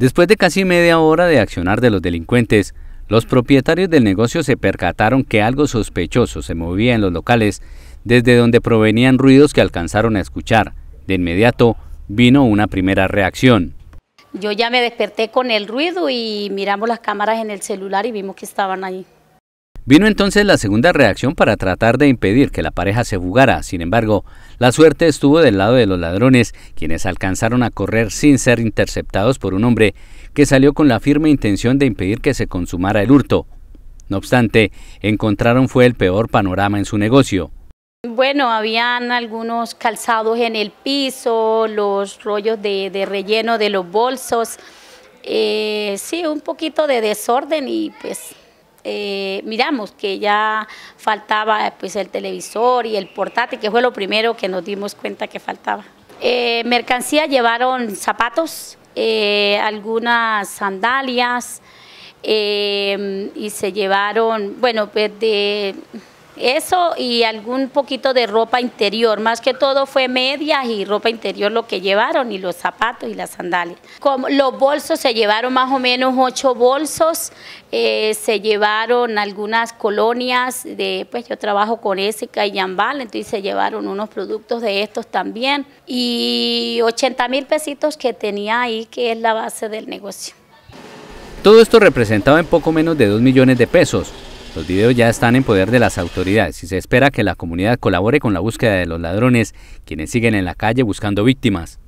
Después de casi media hora de accionar de los delincuentes, los propietarios del negocio se percataron que algo sospechoso se movía en los locales, desde donde provenían ruidos que alcanzaron a escuchar. De inmediato vino una primera reacción. Yo ya me desperté con el ruido y miramos las cámaras en el celular y vimos que estaban ahí. Vino entonces la segunda reacción para tratar de impedir que la pareja se fugara. Sin embargo, la suerte estuvo del lado de los ladrones, quienes alcanzaron a correr sin ser interceptados por un hombre que salió con la firme intención de impedir que se consumara el hurto. No obstante, encontraron fue el peor panorama en su negocio. Bueno, habían algunos calzados en el piso, los rollos de, relleno de los bolsos, eh, sí, un poquito de desorden y pues eh, miramos que ya faltaba pues, el televisor y el portátil, que fue lo primero que nos dimos cuenta que faltaba. Eh, mercancía llevaron zapatos, eh, algunas sandalias y se llevaron, bueno, pues de eso y algún poquito de ropa interior, más que todo fue medias y ropa interior lo que llevaron y los zapatos y las sandalias. Como los bolsos se llevaron más o menos ocho bolsos, eh, se llevaron algunas colonias, de, pues yo trabajo con Esica y Yambal, entonces se llevaron unos productos de estos también y 80 mil pesitos que tenía ahí que es la base del negocio. Todo esto representaba en poco menos de 2 millones de pesos, los videos ya están en poder de las autoridades y se espera que la comunidad colabore con la búsqueda de los ladrones, quienes siguen en la calle buscando víctimas.